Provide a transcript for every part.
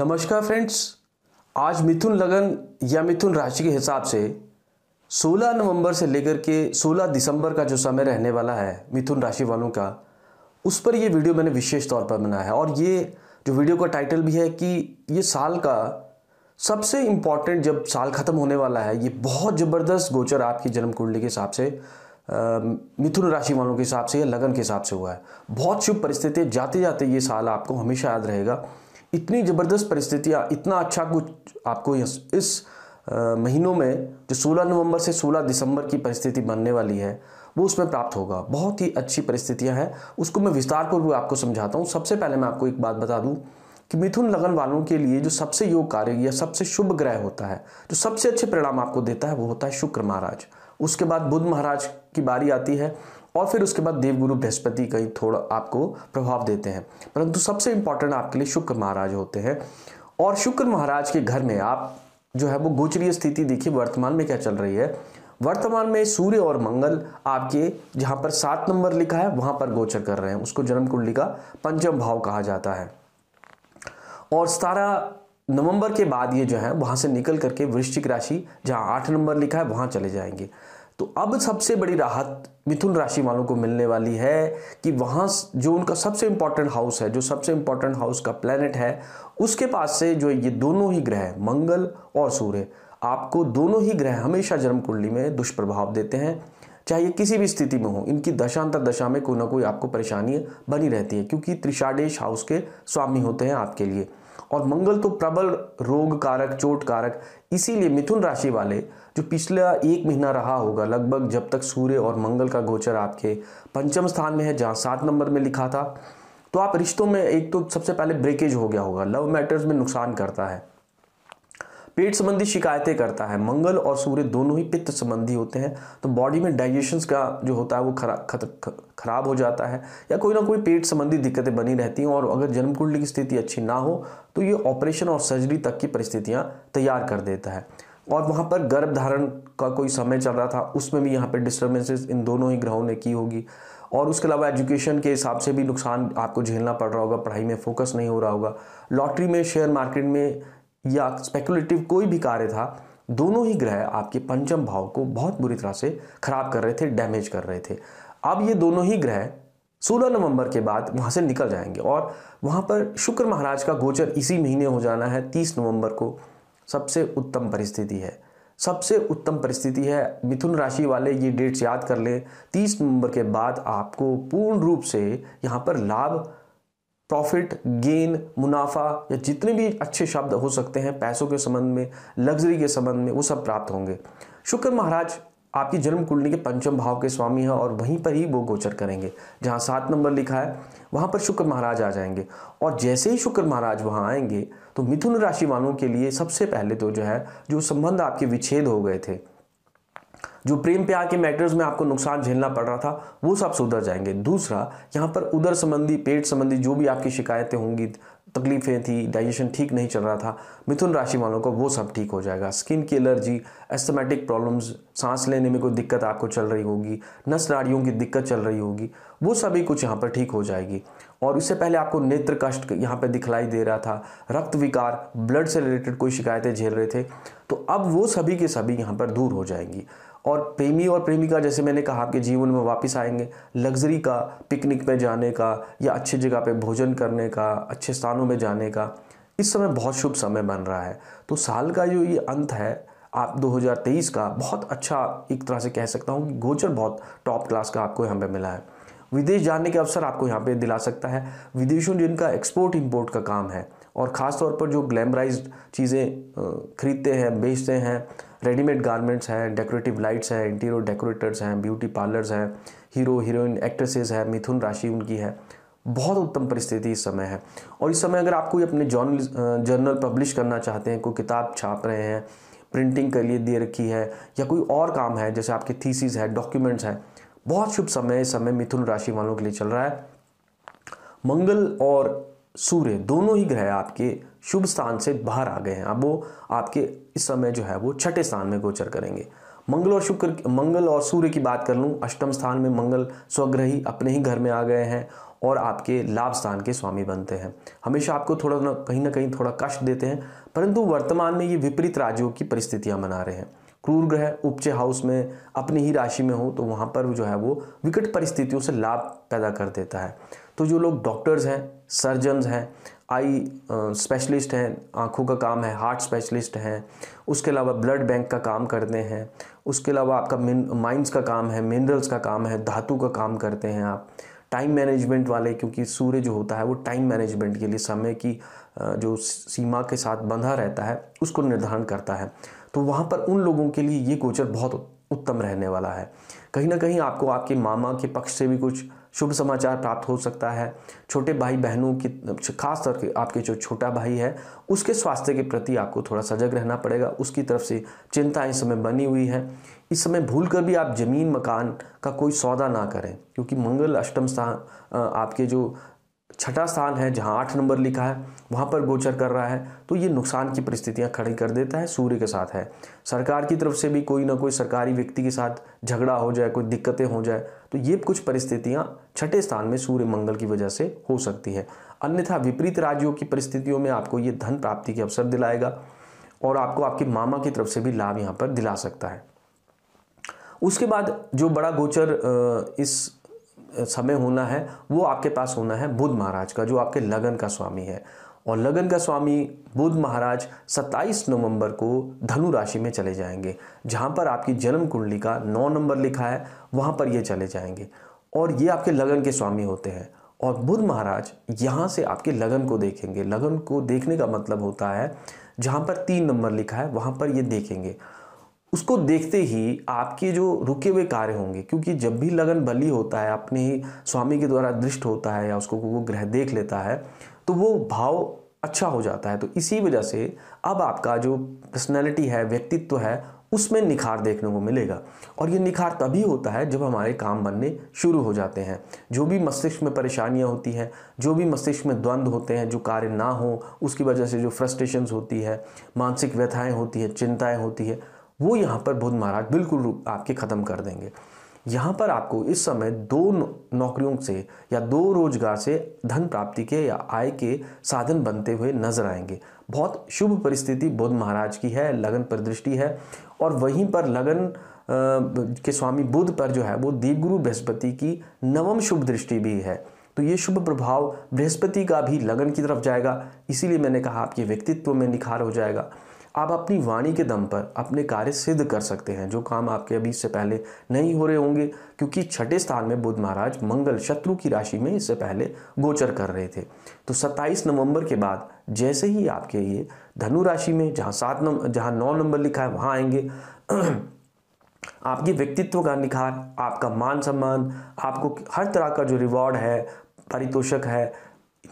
नमस्कार फ्रेंड्स आज मिथुन लगन या मिथुन राशि के हिसाब से 16 नवंबर से लेकर के 16 दिसंबर का जो समय रहने वाला है मिथुन राशि वालों का उस पर ये वीडियो मैंने विशेष तौर पर बनाया है और ये जो वीडियो का टाइटल भी है कि ये साल का सबसे इम्पॉर्टेंट जब साल ख़त्म होने वाला है ये बहुत ज़बरदस्त गोचर आपकी जन्म कुंडली के हिसाब से मिथुन राशि वालों के हिसाब से या लगन के हिसाब से हुआ है बहुत शुभ परिस्थिति जाते जाते ये साल आपको हमेशा याद रहेगा इतनी ज़बरदस्त परिस्थितियाँ इतना अच्छा कुछ आपको इस महीनों में जो 16 नवंबर से 16 दिसंबर की परिस्थिति बनने वाली है वो उसमें प्राप्त होगा बहुत ही अच्छी परिस्थितियां हैं उसको मैं विस्तारपूर्वक आपको समझाता हूँ सबसे पहले मैं आपको एक बात बता दूँ कि मिथुन लगन वालों के लिए जो सबसे योग कार्य या सबसे शुभ ग्रह होता है जो सबसे अच्छे परिणाम आपको देता है वो होता है शुक्र महाराज उसके बाद बुद्ध महाराज की बारी आती है और फिर उसके बाद देवगुरु बृहस्पति का ही थोड़ा आपको प्रभाव देते हैं परंतु सबसे इंपॉर्टेंट आपके लिए शुक्र महाराज होते हैं और शुक्र महाराज के घर में आप जो है वो गोचरीय स्थिति देखिए वर्तमान में क्या चल रही है वर्तमान में सूर्य और मंगल आपके जहाँ पर सात नंबर लिखा है वहाँ पर गोचर कर रहे हैं उसको जन्म कुंडली का पंचम भाव कहा जाता है और सतारह नवंबर के बाद ये जो है वहाँ से निकल करके वृश्चिक राशि जहाँ आठ नंबर लिखा है वहाँ चले जाएंगे तो अब सबसे बड़ी राहत मिथुन राशि वालों को मिलने वाली है कि वहाँ जो उनका सबसे इंपॉर्टेंट हाउस है जो सबसे इंपॉर्टेंट हाउस का प्लेनेट है उसके पास से जो ये दोनों ही ग्रह मंगल और सूर्य आपको दोनों ही ग्रह हमेशा जन्म कुंडली में दुष्प्रभाव देते हैं चाहे किसी भी स्थिति में हो इनकी दशांतर दशा में कोई ना कोई आपको परेशानी बनी रहती है क्योंकि त्रिषाडेश हाउस के स्वामी होते हैं आपके लिए और मंगल तो प्रबल रोग कारक चोट कारक इसीलिए मिथुन राशि वाले जो पिछला एक महीना रहा होगा लगभग जब तक सूर्य और मंगल का गोचर आपके पंचम स्थान में है जहाँ सात नंबर में लिखा था तो आप रिश्तों में एक तो सबसे पहले ब्रेकेज हो गया होगा लव मैटर्स में नुकसान करता है पेट संबंधी शिकायतें करता है मंगल और सूर्य दोनों ही पित्त संबंधी होते हैं तो बॉडी में डाइजेशन का जो होता है वो खरा, खराब हो जाता है या कोई ना कोई पेट संबंधी दिक्कतें बनी रहती हैं और अगर जन्म कुंडली की स्थिति अच्छी ना हो तो ये ऑपरेशन और सर्जरी तक की परिस्थितियाँ तैयार कर देता है और वहाँ पर गर्भ धारण का कोई समय चल रहा था उसमें भी यहाँ पर डिस्टर्बेंसेज इन दोनों ही ग्रहों ने की होगी और उसके अलावा एजुकेशन के हिसाब से भी नुकसान आपको झेलना पड़ रहा होगा पढ़ाई में फोकस नहीं हो रहा होगा लॉटरी में शेयर मार्केट में या स्पेकुलेटिव कोई भी कार्य था दोनों ही ग्रह आपके पंचम भाव को बहुत बुरी तरह से खराब कर रहे थे डैमेज कर रहे थे अब ये दोनों ही ग्रह 16 नवंबर के बाद वहाँ से निकल जाएंगे और वहाँ पर शुक्र महाराज का गोचर इसी महीने हो जाना है 30 नवंबर को सबसे उत्तम परिस्थिति है सबसे उत्तम परिस्थिति है मिथुन राशि वाले ये डेट्स याद कर लें 30 नवंबर के बाद आपको पूर्ण रूप से यहाँ पर लाभ प्रॉफिट गेन मुनाफा या जितने भी अच्छे शब्द हो सकते हैं पैसों के संबंध में लग्जरी के संबंध में वो सब प्राप्त होंगे शुक्र महाराज आपकी जन्म कुंडली के पंचम भाव के स्वामी हैं और वहीं पर ही वो गोचर करेंगे जहाँ सात नंबर लिखा है वहाँ पर शुक्र महाराज आ जाएंगे और जैसे ही शुक्र महाराज वहाँ आएंगे तो मिथुन राशि वालों के लिए सबसे पहले तो जो है जो संबंध आपके विच्छेद हो गए थे जो प्रेम प्यार के मैटर्स में आपको नुकसान झेलना पड़ रहा था वो सब सुधर जाएंगे दूसरा यहाँ पर उदर संबंधी पेट संबंधी जो भी आपकी शिकायतें होंगी तकलीफें थी डाइजेशन ठीक नहीं चल रहा था मिथुन राशि वालों को वो सब ठीक हो जाएगा स्किन की एलर्जी एस्थमेटिक प्रॉब्लम्स सांस लेने में कोई दिक्कत आपको चल रही होगी नस नाड़ियों की दिक्कत चल रही होगी वो सभी कुछ यहाँ पर ठीक हो जाएगी और इससे पहले आपको नेत्र कष्ट यहाँ पर दिखलाई दे रहा था रक्त विकार ब्लड से रिलेटेड कोई शिकायतें झेल रहे थे तो अब वो सभी के सभी यहाँ पर दूर हो जाएंगी और प्रेमी और प्रेमिका जैसे मैंने कहा आपके जीवन में वापस आएंगे लग्जरी का पिकनिक पे जाने का या अच्छी जगह पे भोजन करने का अच्छे स्थानों में जाने का इस समय बहुत शुभ समय बन रहा है तो साल का जो ये अंत है आप 2023 का बहुत अच्छा एक तरह से कह सकता हूँ कि गोचर बहुत टॉप क्लास का आपको यहाँ पे मिला है विदेश जाने के अवसर आपको यहाँ पे दिला सकता है विदेशों जिनका एक्सपोर्ट इम्पोर्ट का काम है और ख़ास तौर पर जो ग्लैमराइज चीज़ें खरीदते हैं बेचते हैं रेडीमेड गारमेंट्स हैं डेकोरेटिव लाइट्स हैं इंटीरियर डेकोरेटर्स हैं ब्यूटी पार्लर्स हैं हीरो हीरोइन एक्ट्रेसेस हैं मिथुन राशि उनकी है बहुत उत्तम परिस्थिति इस समय है और इस समय अगर आप कोई अपने जर्नल जर्नल पब्लिश करना चाहते हैं कोई किताब छाप रहे हैं प्रिंटिंग के लिए दे रखी है या कोई और काम है जैसे आपके थीसीज है डॉक्यूमेंट्स हैं बहुत शुभ समय इस समय मिथुन राशि वालों के लिए चल रहा है मंगल और सूर्य दोनों ही ग्रह आपके शुभ स्थान से बाहर आ गए हैं अब वो आपके इस समय जो है वो छठे स्थान में गोचर करेंगे मंगल और शुक्र मंगल और सूर्य की बात कर लूँ अष्टम स्थान में मंगल स्वग्रही अपने ही घर में आ गए हैं और आपके लाभ स्थान के स्वामी बनते हैं हमेशा आपको थोड़ा ना कहीं ना कहीं थोड़ा कष्ट देते हैं परंतु वर्तमान में ये विपरीत राज्यों की परिस्थितियाँ बना रहे हैं क्रूर ग्रह उपचे हाउस में अपनी ही राशि में हो तो वहाँ पर जो है वो विकट परिस्थितियों से लाभ पैदा कर देता है तो जो लोग डॉक्टर्स हैं सर्जन्स हैं आई स्पेशलिस्ट हैं आँखों का काम है हार्ट स्पेशलिस्ट हैं उसके अलावा ब्लड बैंक का काम करते हैं उसके अलावा आपका माइंस का काम है मिनरल्स का काम है धातु का काम करते हैं आप टाइम मैनेजमेंट वाले क्योंकि सूर्य जो होता है वो टाइम मैनेजमेंट के लिए समय की जो सीमा के साथ बंधा रहता है उसको निर्धारण करता है तो वहाँ पर उन लोगों के लिए ये गोचर बहुत उत्तम रहने वाला है कहीं ना कहीं आपको आपके मामा के पक्ष से भी कुछ शुभ समाचार प्राप्त हो सकता है छोटे भाई बहनों की खास करके आपके जो छोटा भाई है उसके स्वास्थ्य के प्रति आपको थोड़ा सजग रहना पड़ेगा उसकी तरफ से चिंता इस समय बनी हुई है इस समय भूल कर भी आप ज़मीन मकान का कोई सौदा ना करें क्योंकि मंगल अष्टम स्थान आपके जो छठा स्थान है जहाँ आठ नंबर लिखा है वहाँ पर गोचर कर रहा है तो ये नुकसान की परिस्थितियाँ खड़ी कर देता है सूर्य के साथ है सरकार की तरफ से भी कोई ना कोई सरकारी व्यक्ति के साथ झगड़ा हो जाए कोई दिक्कतें हो जाए तो ये कुछ परिस्थितियाँ छठे स्थान में सूर्य मंगल की वजह से हो सकती है अन्यथा विपरीत राज्यों की परिस्थितियों में आपको ये धन प्राप्ति के अवसर दिलाएगा और आपको आपके मामा की तरफ से भी लाभ यहाँ पर दिला सकता है उसके बाद जो बड़ा गोचर इस समय होना है वो आपके पास होना है बुद्ध महाराज का जो आपके लगन का स्वामी है और लगन का स्वामी बुद्ध महाराज 27 नवंबर को धनु राशि में चले जाएंगे जहाँ पर आपकी जन्म कुंडली का नौ नंबर लिखा है वहां पर ये चले जाएंगे और ये आपके लगन के स्वामी होते हैं और बुद्ध महाराज यहाँ से आपके लगन को देखेंगे लगन को देखने का मतलब होता है जहाँ पर तीन नंबर लिखा है वहाँ पर ये देखेंगे उसको देखते ही आपके जो रुके हुए कार्य होंगे क्योंकि जब भी लगन बली होता है अपने ही स्वामी के द्वारा दृष्ट होता है या उसको वो ग्रह देख लेता है तो वो भाव अच्छा हो जाता है तो इसी वजह से अब आपका जो पर्सनैलिटी है व्यक्तित्व है उसमें निखार देखने को मिलेगा और ये निखार तभी होता है जब हमारे काम बनने शुरू हो जाते हैं जो भी मस्तिष्क में परेशानियाँ होती हैं जो भी मस्तिष्क में द्वंद्व होते हैं जो कार्य ना हो उसकी वजह से जो फ्रस्ट्रेशंस होती है मानसिक व्यथाएं होती हैं चिंताएं होती है वो यहाँ पर बुध महाराज बिल्कुल आपके ख़त्म कर देंगे यहाँ पर आपको इस समय दो नौकरियों से या दो रोजगार से धन प्राप्ति के या आय के साधन बनते हुए नजर आएंगे बहुत शुभ परिस्थिति बुद्ध महाराज की है लगन पर दृष्टि है और वहीं पर लगन के स्वामी बुद्ध पर जो है वो देवगुरु बृहस्पति की नवम शुभ दृष्टि भी है तो ये शुभ प्रभाव बृहस्पति का भी लगन की तरफ जाएगा इसीलिए मैंने कहा आपके व्यक्तित्व में निखार हो जाएगा आप अपनी वाणी के दम पर अपने कार्य सिद्ध कर सकते हैं जो काम आपके अभी इससे पहले नहीं हो रहे होंगे क्योंकि छठे स्थान में बुद्ध महाराज मंगल शत्रु की राशि में इससे पहले गोचर कर रहे थे तो 27 नवंबर के बाद जैसे ही आपके ये धनु राशि में जहाँ सात नंबर जहाँ नौ नंबर लिखा है वहाँ आएंगे आपके व्यक्तित्व का निखार आपका मान सम्मान आपको हर तरह का जो रिवॉर्ड है पारितोषक है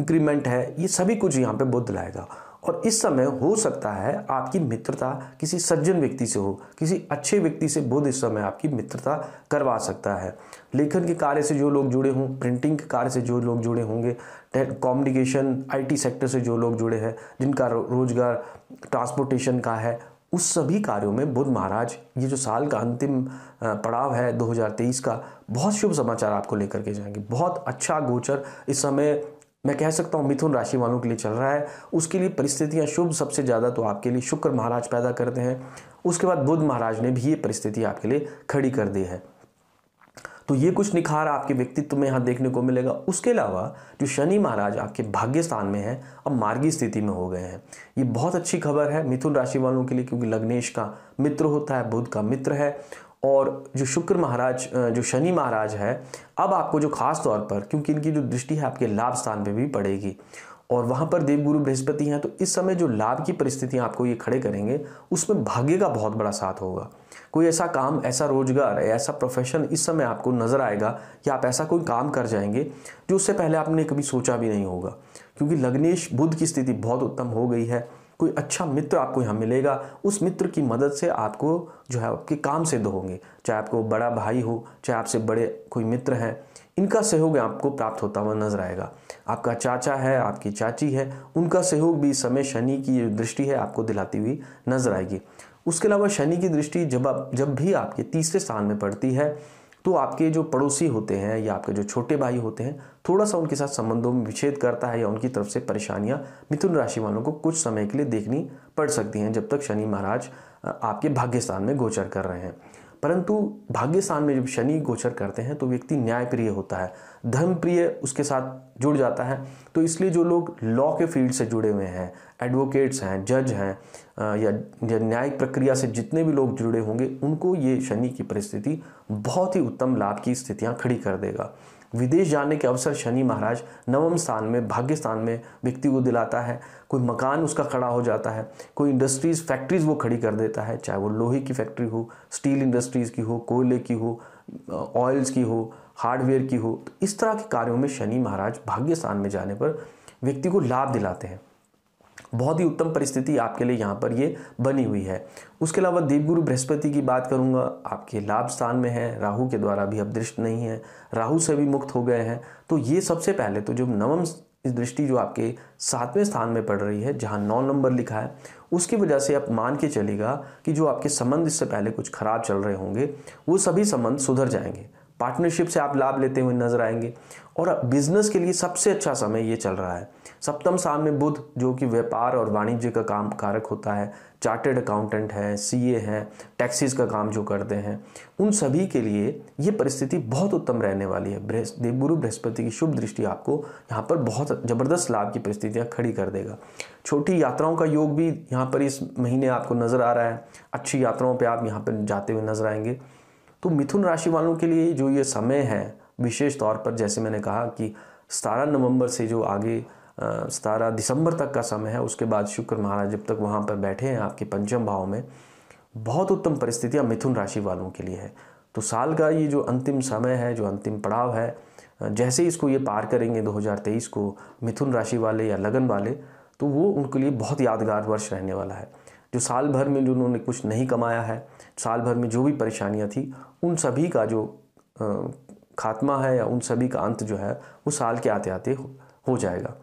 इंक्रीमेंट है ये सभी कुछ यहाँ पे बुद्ध लाएगा और इस समय हो सकता है आपकी मित्रता किसी सज्जन व्यक्ति से हो किसी अच्छे व्यक्ति से बुध इस समय आपकी मित्रता करवा सकता है लेखन के कार्य से जो लोग जुड़े हों प्रिंटिंग के कार्य से जो लोग जुड़े होंगे कम्युनिकेशन आईटी सेक्टर से जो लोग जुड़े हैं जिनका रोजगार ट्रांसपोर्टेशन का है उस सभी कार्यों में बुध महाराज ये जो साल का अंतिम पड़ाव है 2023 का बहुत शुभ समाचार आपको लेकर के जाएंगे बहुत अच्छा गोचर इस समय मैं कह सकता हूँ मिथुन राशि वालों के लिए चल रहा है उसके लिए परिस्थितियाँ शुभ सबसे ज़्यादा तो आपके लिए शुक्र महाराज पैदा करते हैं उसके बाद बुद्ध महाराज ने भी ये परिस्थिति आपके लिए खड़ी कर दी है तो ये कुछ निखार आपके व्यक्तित्व में यहाँ देखने को मिलेगा उसके अलावा जो शनि महाराज आपके भाग्य स्थान में है अब मार्गी स्थिति में हो गए हैं ये बहुत अच्छी खबर है मिथुन राशि वालों के लिए क्योंकि लग्नेश का मित्र होता है बुध का मित्र है और जो शुक्र महाराज जो शनि महाराज है अब आपको जो खास तौर पर क्योंकि इनकी जो दृष्टि है आपके लाभ स्थान पे भी पड़ेगी और वहाँ पर देवगुरु बृहस्पति हैं तो इस समय जो लाभ की परिस्थितियाँ आपको ये खड़े करेंगे उसमें भाग्य का बहुत बड़ा साथ होगा कोई ऐसा काम ऐसा रोजगार ऐसा प्रोफेशन इस समय आपको नज़र आएगा कि आप ऐसा कोई काम कर जाएंगे जो उससे पहले आपने कभी सोचा भी नहीं होगा क्योंकि लग्नेश बुद्ध की स्थिति बहुत उत्तम हो गई है कोई अच्छा मित्र आपको यहाँ मिलेगा उस मित्र की मदद से आपको जो है आपके काम से दो होंगे चाहे आपको बड़ा भाई हो चाहे आपसे बड़े कोई मित्र हैं इनका सहयोग आपको प्राप्त होता हुआ नजर आएगा आपका चाचा है आपकी चाची है उनका सहयोग भी समय शनि की दृष्टि है आपको दिलाती हुई नजर आएगी उसके अलावा शनि की दृष्टि जब आप जब भी आपके तीसरे स्थान में पड़ती है तो आपके जो पड़ोसी होते हैं या आपके जो छोटे भाई होते हैं थोड़ा सा उनके साथ संबंधों में विच्छेद करता है या उनकी तरफ से परेशानियां मिथुन राशि वालों को कुछ समय के लिए देखनी पड़ सकती हैं जब तक शनि महाराज आपके भाग्य स्थान में गोचर कर रहे हैं परंतु भाग्यस्थान में जब शनि गोचर करते हैं तो व्यक्ति न्यायप्रिय होता है धर्म प्रिय उसके साथ जुड़ जाता है तो इसलिए जो लोग लॉ के फील्ड से जुड़े हुए हैं एडवोकेट्स हैं जज हैं या, या न्यायिक प्रक्रिया से जितने भी लोग जुड़े होंगे उनको ये शनि की परिस्थिति बहुत ही उत्तम लाभ की स्थितियाँ खड़ी कर देगा विदेश जाने के अवसर शनि महाराज नवम स्थान में भाग्य स्थान में व्यक्ति को दिलाता है कोई मकान उसका खड़ा हो जाता है कोई इंडस्ट्रीज़ फैक्ट्रीज़ वो खड़ी कर देता है चाहे वो लोहे की फैक्ट्री हो स्टील इंडस्ट्रीज़ की हो कोयले की हो ऑयल्स की हो हार्डवेयर की हो तो इस तरह के कार्यों में शनि महाराज भाग्य स्थान में जाने पर व्यक्ति को लाभ दिलाते हैं बहुत ही उत्तम परिस्थिति आपके लिए यहाँ पर ये बनी हुई है उसके अलावा देवगुरु बृहस्पति की बात करूँगा आपके लाभ स्थान में है राहु के द्वारा भी अब दृष्ट नहीं है राहु से भी मुक्त हो गए हैं तो ये सबसे पहले तो जो नवम इस दृष्टि जो आपके सातवें स्थान में पड़ रही है जहाँ नौ नंबर लिखा है उसकी वजह से आप मान के चलेगा कि जो आपके संबंध इससे पहले कुछ खराब चल रहे होंगे वो सभी संबंध सुधर जाएंगे पार्टनरशिप से आप लाभ लेते हुए नजर आएंगे और बिजनेस के लिए सबसे अच्छा समय ये चल रहा है सप्तम साल में बुध जो कि व्यापार और वाणिज्य का काम कारक होता है चार्टेड अकाउंटेंट है ए हैं टैक्सीज का काम जो करते हैं उन सभी के लिए ये परिस्थिति बहुत उत्तम रहने वाली है देवगुरु बृहस्पति की शुभ दृष्टि आपको यहाँ पर बहुत ज़बरदस्त लाभ की परिस्थितियाँ खड़ी कर देगा छोटी यात्राओं का योग भी यहाँ पर इस महीने आपको नज़र आ रहा है अच्छी यात्राओं पर आप यहाँ पर जाते हुए नजर आएंगे तो मिथुन राशि वालों के लिए जो ये समय है विशेष तौर पर जैसे मैंने कहा कि सतारह नवंबर से जो आगे सतारह दिसंबर तक का समय है उसके बाद शुक्र महाराज जब तक वहाँ पर बैठे हैं आपके पंचम भाव में बहुत उत्तम परिस्थितियाँ मिथुन राशि वालों के लिए है तो साल का ये जो अंतिम समय है जो अंतिम पड़ाव है जैसे ही इसको ये पार करेंगे 2023 को मिथुन राशि वाले या लगन वाले तो वो उनके लिए बहुत यादगार वर्ष रहने वाला है जो साल भर में जो उन्होंने कुछ नहीं कमाया है साल भर में जो भी परेशानियाँ थी उन सभी का जो खात्मा है या उन सभी का अंत जो है वो साल के आते आते हो, जाएगा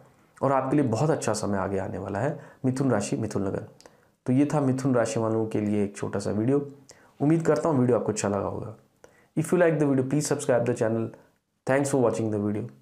और आपके लिए बहुत अच्छा समय आगे आने वाला है मिथुन राशि मिथुन लगन तो ये था मिथुन राशि वालों के लिए एक छोटा सा वीडियो उम्मीद करता हूँ वीडियो आपको अच्छा लगा होगा if you like the video please subscribe the channel thanks for watching the video